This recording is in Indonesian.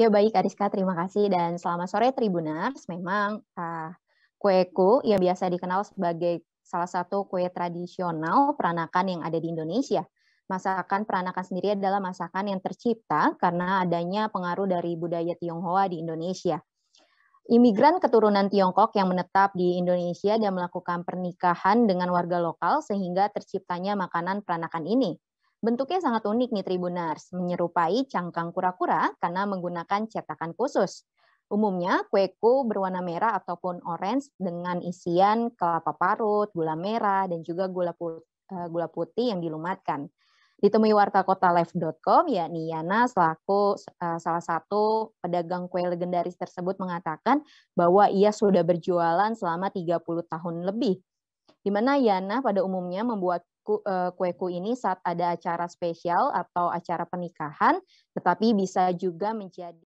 Ya baik Ariska, terima kasih dan selamat sore Tribuners. Memang uh, kueku yang biasa dikenal sebagai salah satu kue tradisional peranakan yang ada di Indonesia. Masakan peranakan sendiri adalah masakan yang tercipta karena adanya pengaruh dari budaya Tionghoa di Indonesia. Imigran keturunan Tiongkok yang menetap di Indonesia dan melakukan pernikahan dengan warga lokal sehingga terciptanya makanan peranakan ini. Bentuknya sangat unik nih Tribunars, menyerupai cangkang kura-kura karena menggunakan cetakan khusus. Umumnya kueku berwarna merah ataupun orange dengan isian kelapa parut, gula merah, dan juga gula putih, eh, gula putih yang dilumatkan. Ditemui wartakota.life.com, yakni Yana selaku eh, salah satu pedagang kue legendaris tersebut mengatakan bahwa ia sudah berjualan selama 30 tahun lebih di mana Yana pada umumnya membuat eh, kueku ini saat ada acara spesial atau acara pernikahan, tetapi bisa juga menjadi